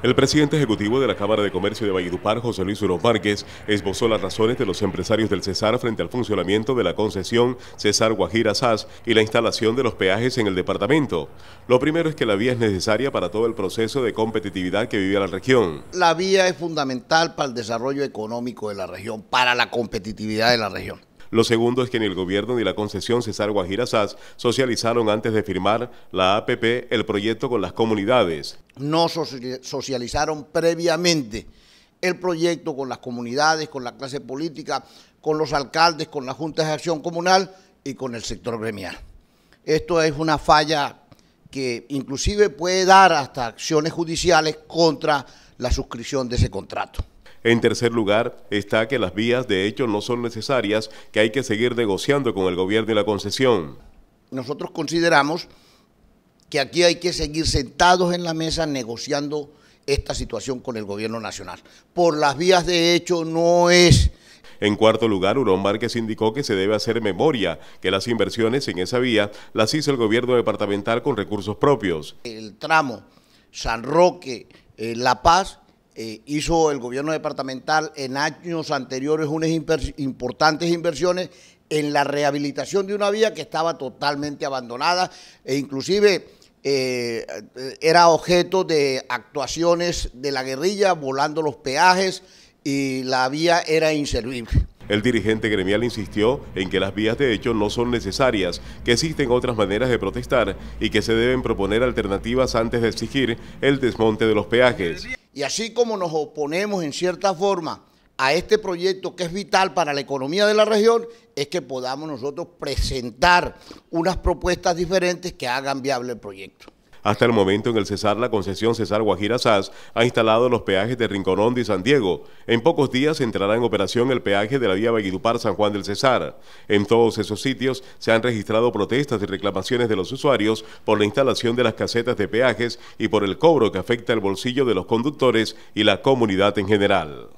El presidente ejecutivo de la Cámara de Comercio de Valledupar, José Luis Uroz Márquez, esbozó las razones de los empresarios del Cesar frente al funcionamiento de la concesión Cesar Guajira SAS y la instalación de los peajes en el departamento. Lo primero es que la vía es necesaria para todo el proceso de competitividad que vive la región. La vía es fundamental para el desarrollo económico de la región, para la competitividad de la región. Lo segundo es que ni el gobierno ni la concesión César Guajira socializaron antes de firmar la APP el proyecto con las comunidades. No socializaron previamente el proyecto con las comunidades, con la clase política, con los alcaldes, con las juntas de acción comunal y con el sector gremial. Esto es una falla que inclusive puede dar hasta acciones judiciales contra la suscripción de ese contrato. En tercer lugar está que las vías de hecho no son necesarias, que hay que seguir negociando con el gobierno y la concesión. Nosotros consideramos que aquí hay que seguir sentados en la mesa negociando esta situación con el gobierno nacional. Por las vías de hecho no es... En cuarto lugar, Urón Márquez indicó que se debe hacer memoria, que las inversiones en esa vía las hizo el gobierno departamental con recursos propios. El tramo San Roque-La eh, Paz eh, hizo el gobierno departamental en años anteriores unas importantes inversiones en la rehabilitación de una vía que estaba totalmente abandonada e inclusive eh, era objeto de actuaciones de la guerrilla volando los peajes y la vía era inservible. El dirigente gremial insistió en que las vías de hecho no son necesarias, que existen otras maneras de protestar y que se deben proponer alternativas antes de exigir el desmonte de los peajes. Y así como nos oponemos en cierta forma a este proyecto que es vital para la economía de la región, es que podamos nosotros presentar unas propuestas diferentes que hagan viable el proyecto. Hasta el momento en el Cesar, la concesión Cesar Guajira SAS ha instalado los peajes de Rinconón y San Diego. En pocos días entrará en operación el peaje de la vía Baguidupar San Juan del Cesar. En todos esos sitios se han registrado protestas y reclamaciones de los usuarios por la instalación de las casetas de peajes y por el cobro que afecta el bolsillo de los conductores y la comunidad en general.